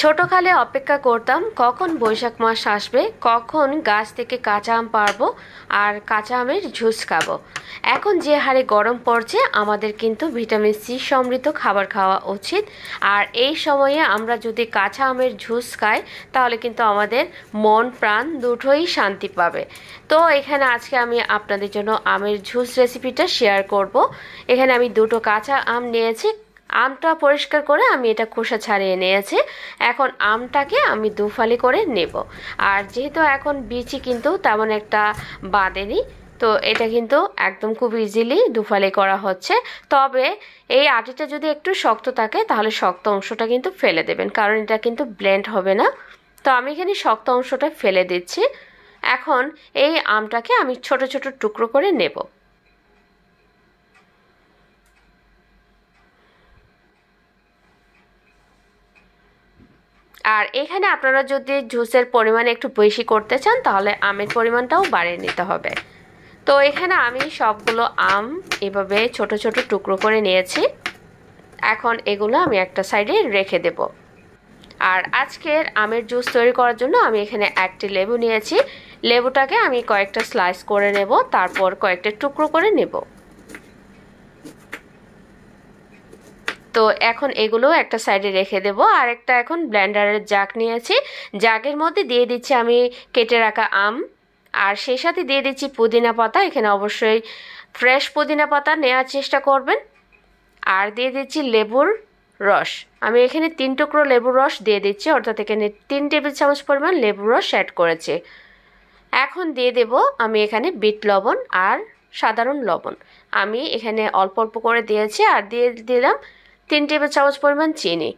ছোটকালে অপেক্ষা করতাম কখন বৈশাখ মাস আসবে কখন গাছ থেকে কাঁচা আম পারবো আর কাঁচা আমের ঝুস খাবো এখন যে হারে গরম পড়ছে আমাদের কিন্তু ভিটামিন সি সমৃদ্ধ খাবার খাওয়া উচিত আর এই সময়ে আমরা যদি কাঁচা আমের ঝুস খাই তাহলে কিন্তু আমাদের মন প্রাণ দুটোই শান্তি পাবে তো এখানে আজকে আমি আপনাদের জন্য আমের ঝুস রেসিপিটা শেয়ার করব এখানে আমি দুটো কাঁচা আম নিয়েছি আমটা পরিষ্কার করে আমি এটা খোসা ছাড়িয়ে নিয়েছি এখন আমটাকে আমি দুফালি করে নেব আর যেহেতু এখন বিচি কিন্তু তেমন একটা বাঁধেনি তো এটা কিন্তু একদম খুব ইজিলি দুফালি করা হচ্ছে তবে এই আটিটা যদি একটু শক্ত থাকে তাহলে শক্ত অংশটা কিন্তু ফেলে দেবেন কারণ এটা কিন্তু ব্লেন্ড হবে না তো আমি এখানে শক্ত অংশটা ফেলে দিচ্ছি এখন এই আমটাকে আমি ছোট ছোট টুকরো করে নেবো আর এখানে আপনারা যদি জুসের পরিমাণ একটু বেশি করতে চান তাহলে আমের পরিমাণটাও বাড়িয়ে নিতে হবে তো এখানে আমি সবগুলো আম এভাবে ছোট ছোট টুকরো করে নিয়েছি এখন এগুলো আমি একটা সাইডে রেখে দেব আর আজকের আমের জুস তৈরি করার জন্য আমি এখানে একটি লেবু নিয়েছি লেবুটাকে আমি কয়েকটা স্লাইস করে নেব তারপর কয়েকটা টুকরো করে নেবো তো এখন এগুলো একটা সাইডে রেখে দেব আর একটা এখন ব্ল্যান্ডারের জাগ নিয়েছি জাগের মধ্যে দিয়ে দিচ্ছি আমি কেটে রাখা আম আর সেই সাথে দিয়ে দিচ্ছি পুদিনা পাতা এখানে অবশ্যই ফ্রেশ পুদিনা পাতা নেওয়ার চেষ্টা করবেন আর দিয়ে দিচ্ছি লেবুর রস আমি এখানে তিন টুকরো লেবুর রস দিয়ে দিচ্ছি অর্থাৎ এখানে তিন টেবিল চামচ পরিমাণ লেবুর রস অ্যাড করেছে এখন দিয়ে দেব আমি এখানে বিট লবণ আর সাধারণ লবণ আমি এখানে অল্প অল্প করে দিয়েছি আর দিয়ে দিলাম তিন টেবিল চামচ পরিমাণ চিনি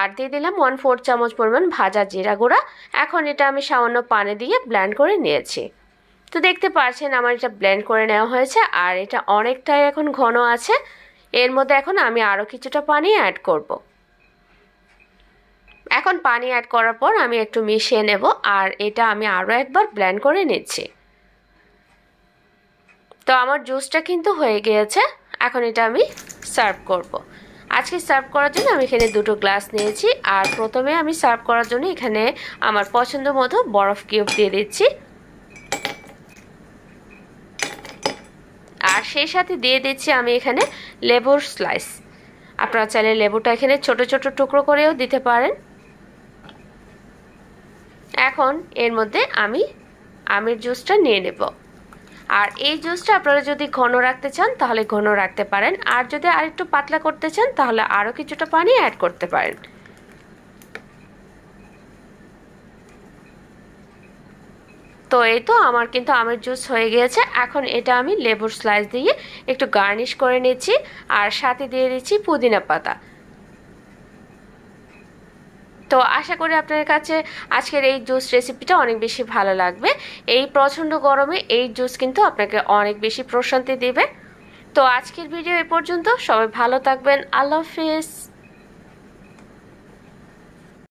আর দিয়ে দিলাম ওয়ান ফোর চামচ পরিমাণ ভাজা জিরা গুঁড়া এখন এটা আমি সামান্য পানি দিয়ে ব্ল্যান্ড করে নিয়েছি তো দেখতে পাচ্ছেন আমার এটা ব্ল্যান্ড করে নেওয়া হয়েছে আর এটা অনেকটাই এখন ঘন আছে এর মধ্যে এখন আমি আরও কিছুটা পানি অ্যাড করব। এখন পানি অ্যাড করার পর আমি একটু মিশিয়ে নেব আর এটা আমি আরও একবার ব্ল্যান্ড করে নিচ্ছি তো আমার জুসটা কিন্তু হয়ে গিয়েছে এখন এটা আমি সার্ভ করব। আজকে সার্ভ করার জন্য আমি এখানে দুটো গ্লাস নিয়েছি আর প্রথমে আমি সার্ভ করার জন্য এখানে আমার পছন্দ মতো বরফ কিউব দিয়ে দিচ্ছি আর সেই সাথে দিয়ে দিচ্ছি আমি এখানে লেবুর স্লাইস আপনারা চাইলে লেবুটা এখানে ছোট ছোট টুকরো করেও দিতে পারেন এখন এর মধ্যে আমি আমের জুসটা নিয়ে নেবো আর এই জুসটা আপনারা যদি ঘন রাখতে চান তাহলে ঘন রাখতে পারেন আর যদি আর একটু পাতলা করতে চান তাহলে আরও কিছুটা পানি অ্যাড করতে পারেন তো এই তো আমার কিন্তু আমের জুস হয়ে গিয়েছে এখন এটা আমি লেবুর স্লাইস দিয়ে একটু গার্নিশ করে নিচ্ছি আর সাথে দিয়ে দিচ্ছি পুদিনা পাতা তো আশা করি আপনার কাছে আজকের এই জুস রেসিপিটা অনেক বেশি ভালো লাগবে এই প্রচণ্ড গরমে এই জুস কিন্তু আপনাকে অনেক বেশি প্রশান্তি দেবে তো আজকের ভিডিও এ পর্যন্ত সবাই ভালো থাকবেন আল্লাহ হাফিজ